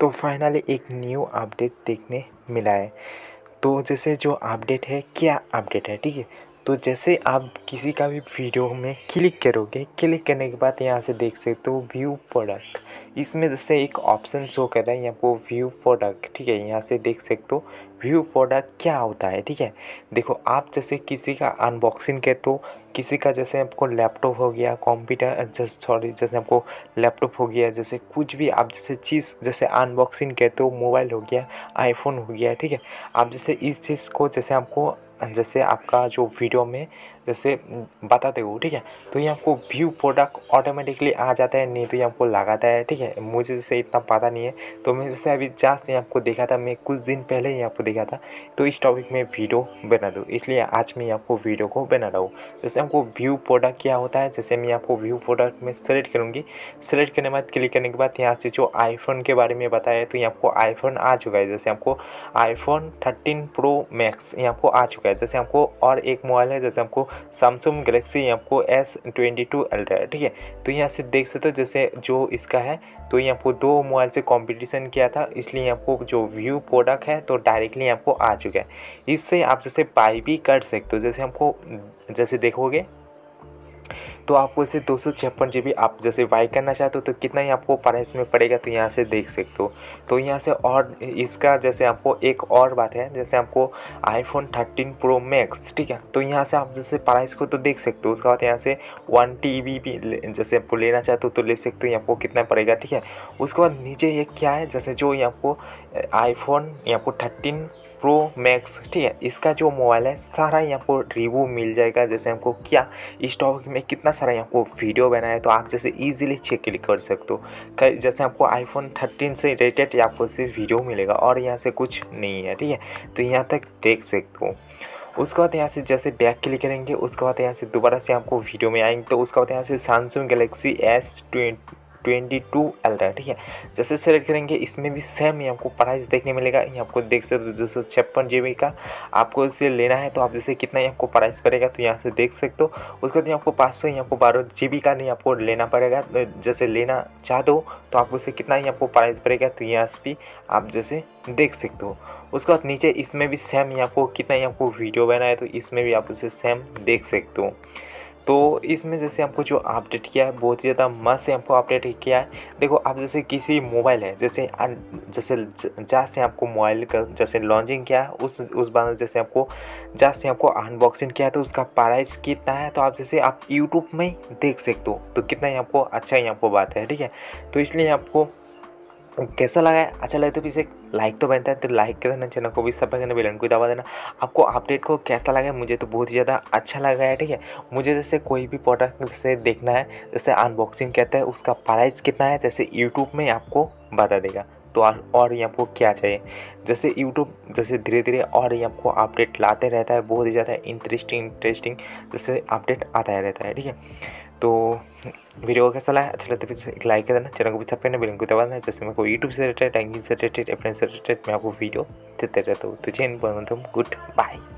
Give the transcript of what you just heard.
तो फाइनली एक new update देखने मिला है तो जैसे जो अपडेट है क्या अपडेट है ठीक है तो जैसे आप किसी का भी वीडियो में क्लिक करोगे क्लिक करने के बाद यहाँ से देख सकते हो व्यू प्रोडक्ट इसमें जैसे एक ऑप्शन शो कर रहा है यहाँ पर व्यू प्रोडक्ट ठीक है यहाँ से देख सकते हो व्यू प्रोडक्ट क्या होता है ठीक है देखो आप जैसे किसी का अनबॉक्सिंग के तो किसी का जैसे आपको लैपटॉप हो गया कंप्यूटर जैसे सॉरी जैसे आपको लैपटॉप हो गया जैसे कुछ भी आप जैसे चीज़ जैसे अनबॉक्सिंग कहते हो मोबाइल हो गया आईफोन हो गया ठीक है आप जैसे इस चीज़ को जैसे आपको जैसे आपका जो वीडियो में जैसे बताते हो ठीक है तो ये आपको व्यू प्रोडक्ट ऑटोमेटिकली आ जाता है नहीं तो ये आपको लगाता है ठीक है मुझे जैसे इतना पता नहीं है तो मैं जैसे अभी जहाँ से आपको देखा था मैं कुछ दिन पहले ही आपको दिखा था तो इस टॉपिक में वीडियो बना दूँ इसलिए आज मैं आपको वीडियो को बना रहा हूँ जैसे हमको व्यू प्रोडक्ट क्या होता है जैसे मैं आपको व्यू प्रोडक्ट में सेलेक्ट करूँगी सेलेक्ट करने के बाद क्लिक करने के बाद यहाँ से जो आईफोन के बारे में बताया तो यहाँ आपको आईफोन आ चुका है जैसे हमको आईफोन थर्टीन प्रो मैक्स यहाँ आपको आ चुका है जैसे हमको और एक मोबाइल है जैसे हमको सैमसंग गलेक्सी यहाँ आपको एस ट्वेंटी ठीक है तो यहाँ से देख सकते हो जैसे जो इसका है तो यहाँ आपको दो मोबाइल से कॉम्पिटिशन किया था इसलिए यहाँ आपको जो व्यू प्रोडक्ट है तो डायरेक्टली अपने आपको आ चुका है इससे आप जैसे बाई भी कर सकते हो जैसे हमको जैसे देखोगे तो आपको इसे दो सौ छप्पन जी बी आप जैसे बाई करना चाहते हो तो कितना ही आपको प्राइस में पड़ेगा तो यहाँ से देख सकते हो तो यहाँ से और इसका जैसे आपको एक और बात है जैसे आपको आईफोन थर्टीन प्रो मैक्स ठीक है तो यहाँ से आप जैसे प्राइस को तो देख सकते हो उसके बाद यहाँ से वन टी बी भी जैसे आपको लेना चाहते हो तो ले सकते हो आपको कितना पड़ेगा ठीक है उसके बाद नीचे ये क्या है जैसे जो ये आपको आईफोन यहाँ आपको थर्टीन प्रो मैक्स ठीक है इसका जो मोबाइल है सारा यहाँ को रिव्यू मिल जाएगा जैसे हमको क्या इस टॉपिक में कितना सारा यहाँ को वीडियो बनाया है तो आप जैसे ईजिली चेक क्लिक कर सकते हो जैसे आपको आईफोन थर्टीन से रिलेटेड आपको सिर्फ वीडियो मिलेगा और यहाँ से कुछ नहीं है ठीक है तो यहाँ तक देख सकते हो उसके बाद यहाँ से जैसे बैक क्लिक करेंगे उसके बाद यहाँ से दोबारा से आपको वीडियो में आएंगे तो उसके बाद यहाँ से Samsung Galaxy S twenty twenty two एल रहा है ठीक है जैसे सेलेक्ट करेंगे इसमें भी सेम ही आपको प्राइस देखने मिलेगा ये आपको देख सकते हो दो सौ छप्पन जी बी का आपको इसे लेना है तो आप जैसे कितना ही आपको प्राइस पड़ेगा तो यहाँ से देख सकते हो उसके बाद आपको पाँच सौ यहाँ आपको बारह जी बी का नहीं आपको लेना पड़ेगा तो जैसे लेना चाह दो तो आपको इसे कितना ही आपको प्राइस पड़ेगा तो यहाँ से भी आप जैसे देख सकते हो उसके बाद नीचे इसमें भी सेम ही आपको कितना ही आपको वीडियो बनाए तो इसमें भी आप उसे सेम देख सकते हो तो इसमें जैसे हमको जो अपडेट किया है बहुत ही ज़्यादा मस्त से हमको अपडेट किया है देखो आप जैसे किसी मोबाइल है जैसे जैसे जहाँ से आपको मोबाइल का जैसे लॉन्चिंग किया है उस उस बार जैसे आपको जहाँ से आपको अनबॉक्सिंग किया है तो उसका प्राइस कितना है तो आप जैसे आप यूट्यूब में देख सकते हो तो कितना ही आपको अच्छा ही आपको बात है ठीक है तो इसलिए आपको कैसा लगा है अच्छा लगे तो इसे लाइक तो बनता है तो लाइक कर देना चैनल को भी सब करना बेलन को दबा देना आपको अपडेट को कैसा लगा मुझे तो बहुत ही ज़्यादा अच्छा लगा है ठीक है मुझे जैसे कोई भी प्रोडक्ट जैसे देखना है जैसे अनबॉक्सिंग कहते हैं उसका प्राइस कितना है जैसे यूट्यूब में आपको बता देगा तो और, और ये आपको क्या चाहिए जैसे यूट्यूब जैसे धीरे धीरे और ये आपको अपडेट लाते रहता है बहुत ही ज़्यादा इंटरेस्टिंग इंटरेस्टिंग जैसे अपडेट आता रहता है ठीक है तो वीडियो कैसा लगा अच्छा लगता है एक लाइक कर देना चैनल को भी सब करना बिलों को दबा देना जैसे मेरे को यूट्यूब से रिलेटेड टैंकिंग से रिलेटेड अपने से रिलेटेड मैं आपको वीडियो देते रहता हूँ तुझे तो इन गुड बाय